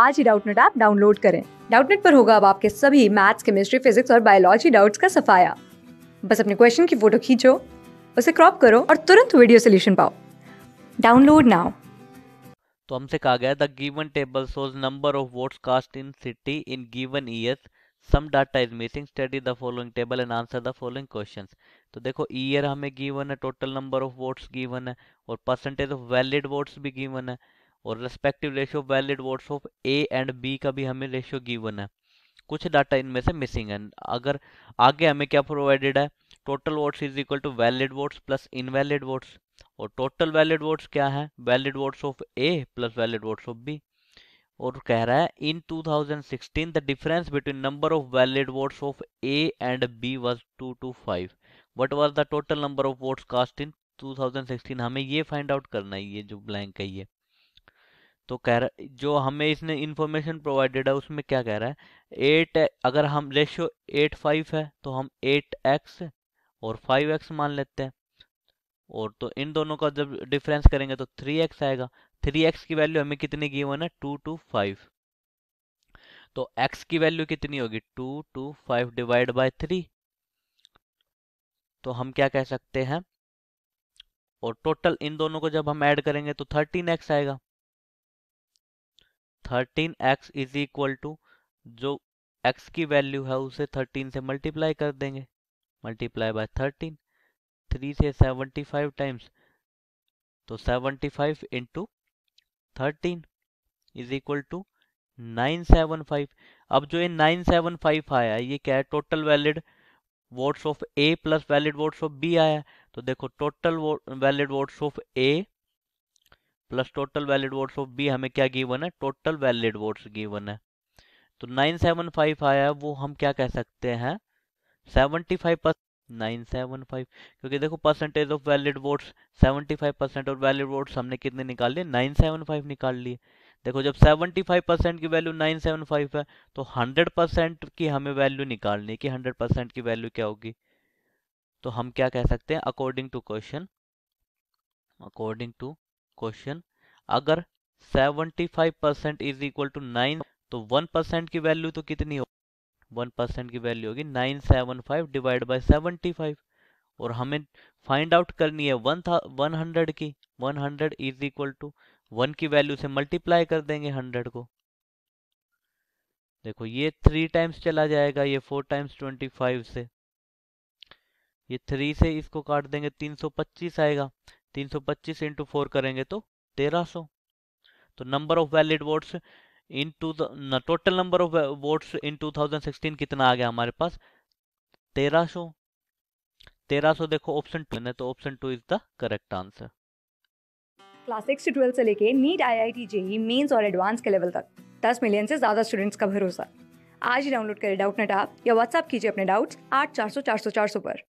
आज ही Doubtnut app download करें डाउटनेट पर होगा अब आपके सभी मैथ्स केमिस्ट्री फिजिक्स और बायोलॉजी डाउट्स का सफाया बस अपने क्वेश्चन की फोटो खींचो उसे क्रॉप करो और तुरंत वीडियो सोल्यूशन पाओ डाउनलोड नाउ तो हमसे कहा गया the given table shows number of votes cast in city in given year some data is missing study the following table and answer the following question तो देखो ईयर हमें given है total number of votes given है और percentage of valid votes भी given है और respective ratio valid votes of A and B का भी हमें रेशियो गिवन है कुछ डाटा इनमें से मिसिंग है अगर आगे हमें क्या प्रोवाइडेड है total votes is equal to valid votes plus invalid votes और टोटल वैलिड वोट्स क्या है valid votes of A plus valid votes of B और कह रहा है in 2016 the difference between number of valid votes of A and B was two 225 what was the total number of votes cast in 2016 हमें ये find out करना है ये जो ब्लैंक है ये तो कह रहा जो हमें इसने इन्फॉर्मेशन प्रोवाइडेड है उसमें क्या कह रहा है एट अगर हम रेशियो एट फाइव है तो हम एट एक्स और फाइव एक्स मान लेते हैं और तो इन दोनों का जब डिफरेंस करेंगे तो थ्री एक्स आएगा थ्री एक्स की वैल्यू हमें कितनी गिवन है टू टू फाइव तो एक्स की वैल्यू कितनी होगी two two five divide by three तो हम क्या कह सकते हैं और टोटल इन दोनों को जब हम ऐड करेंगे तो थर्टीन एक्स आएगा thirteen x is equal to जो एक्स की वैल्यू है उसे थर्टीन से मल्टीप्लाई कर देंगे मल्टीप्लाई बाय थर्टीन थ्री से सेवेंटी फाइव टाइम्स तो seventy five into thirteen is equal to nine seven five अब जो ये नाइन सेवन फाइव आया ये क्या है total valid votes of A plus valid votes of B आया तो देखो total valid votes of A plus total valid votes of B हमें क्या गिवन है टोटल वैलिड वोट्स गिवन है तो नाइन सेवन फाइव आया वो हम क्या कह सकते हैं सेवेंटी फाइव पर नाइन सेवन फाइव क्योंकि देखो percentage of valid votes seventy five percent और वैलिड वोट्स हमने कितने निकाल लिए नाइन सेवन फाइव निकाल लिए देखो जब 75 परसेंट की वैल्यू 975 है तो 100 परसेंट की हमें वैल्यू निकालनी है कि 100 परसेंट की वैल्यू क्या होगी तो हम क्या कह सकते हैं according to question according to question अगर 75 percent is equal to nine तो 1% परसेंट की वैल्यू तो कितनी हो 1% परसेंट की वैल्यू होगी 975 seven five divide by seventy और हमें फाइंड आउट करनी है वन था वन हंड्रेड की one hundred is equal to one की वैल्यू से मल्टीप्लाई कर देंगे हंड्रेड को देखो ये थ्री टाइम्स चला जाएगा ये फोर टाइम्स ट्वेंटी फाइव से ये थ्री से इसको काट देंगे तीन सौ पच्चीस आएगा तीन सौ पच्चीस इंटू फोर करेंगे तो तेरह सौ तो number of valid votes into total number of votes in 2016 कितना आ गया हमारे पास तेरह सौ तेरह सौ देखो ऑप्शन टू है तो option two is the correct answer class six से ट्वेल्थ से लेके NEET I I T JEE mains और एडवांस के लेवल तक दस मिलियन से ज्यादा स्टूडेंट्स का भरोसा आज ही डाउनलोड करें डाउट नेट आप या व्हाट्सअप कीजिए अपने डाउट्स आठ चार सौ चार सौ चार सौ पर